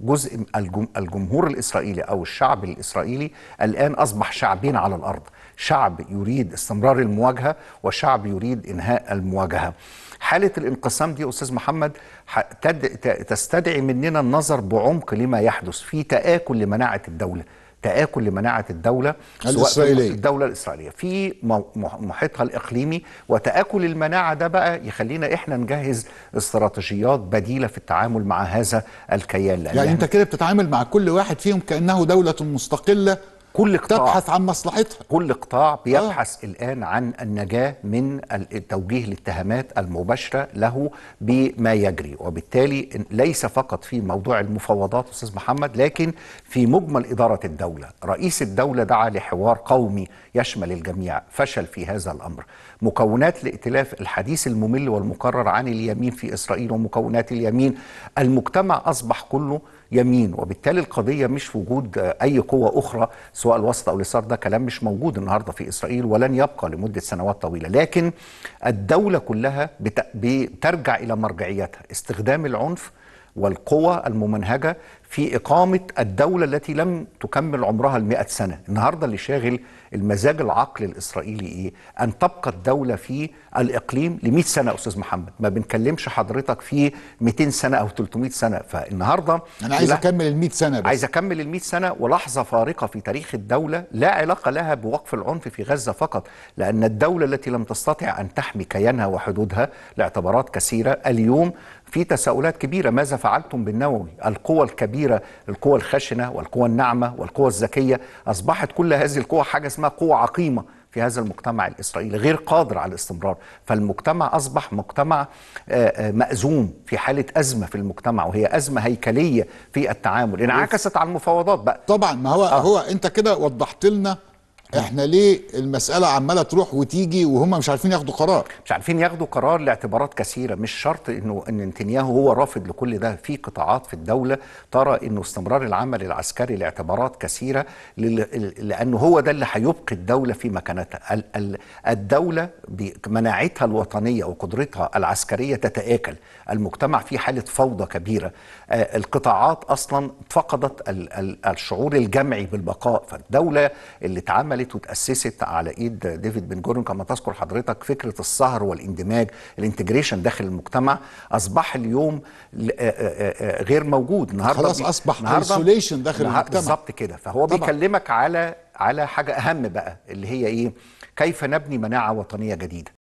جزء الجمهور الاسرائيلي او الشعب الاسرائيلي الان اصبح شعبين على الارض شعب يريد استمرار المواجهه وشعب يريد انهاء المواجهه حاله الانقسام دي استاذ محمد تستدعي مننا النظر بعمق لما يحدث في تاكل لمناعه الدوله تآكل لمناعة الدولة الإسرائيلية الدولة الإسرائيلية في محيطها الإقليمي وتآكل المناعة ده بقى يخلينا إحنا نجهز استراتيجيات بديلة في التعامل مع هذا الكيان يعني, يعني أنت كده بتتعامل مع كل واحد فيهم كأنه دولة مستقلة كل قطاع تبحث عن مصلحتها كل قطاع آه. بيبحث آه. الآن عن النجاة من التوجيه الاتهامات المباشرة له بما يجري وبالتالي ليس فقط في موضوع المفاوضات أستاذ محمد لكن في مجمل إدارة الدولة رئيس الدولة دعا لحوار قومي يشمل الجميع فشل في هذا الأمر مكونات الائتلاف الحديث الممل والمكرر عن اليمين في إسرائيل ومكونات اليمين المجتمع أصبح كله يمين وبالتالي القضية مش وجود أي قوة أخرى سواء الوسط او اليسار ده كلام مش موجود النهارده في اسرائيل ولن يبقى لمده سنوات طويله لكن الدوله كلها بترجع الى مرجعيتها استخدام العنف والقوى الممنهجه في إقامة الدولة التي لم تكمل عمرها المئة سنة النهاردة اللي شاغل المزاج العقل الإسرائيلي إيه؟ أن تبقى الدولة في الإقليم لمئة سنة أستاذ محمد ما بنكلمش حضرتك في 200 سنة أو 300 سنة فالنهاردة أنا عايز أكمل المئة سنة بس. عايز أكمل المئة سنة ولحظة فارقة في تاريخ الدولة لا علاقة لها بوقف العنف في غزة فقط لأن الدولة التي لم تستطع أن تحمي كيانها وحدودها لاعتبارات كثيرة اليوم في تساؤلات كبيرة ماذا فعلتم بالنووي القوى الكبيرة القوى الخشنة والقوى الناعمة والقوى الذكية أصبحت كل هذه القوى حاجة اسمها قوة عقيمة في هذا المجتمع الإسرائيلي غير قادر على الاستمرار فالمجتمع أصبح مجتمع آه، آه، مأزوم في حالة أزمة في المجتمع وهي أزمة هيكلية في التعامل طيب. انعكست على المفاوضات بقى طبعا ما هو آه. هو أنت كده وضحت لنا احنا ليه المساله عماله تروح وتيجي وهم مش عارفين ياخدوا قرار مش عارفين ياخدوا قرار لاعتبارات كثيره مش شرط انه ان نتنياهو هو رافض لكل ده في قطاعات في الدوله ترى انه استمرار العمل العسكري لاعتبارات كثيره لانه هو ده اللي هيبقي الدوله في مكانتها الدوله بمناعتها الوطنيه وقدرتها العسكريه تتاكل المجتمع في حاله فوضى كبيره آه، القطاعات اصلا فقدت الشعور الجمعي بالبقاء فالدوله اللي اتعملت اتعملت وتأسست على ايد ديفيد بن جورن كما تذكر حضرتك فكره السهر والاندماج الانتجريشن داخل المجتمع اصبح اليوم غير موجود النهارده خلاص اصبح ايسوليشن داخل المجتمع بالظبط كده فهو طبعا. بيكلمك على على حاجه اهم بقى اللي هي ايه كيف نبني مناعه وطنيه جديده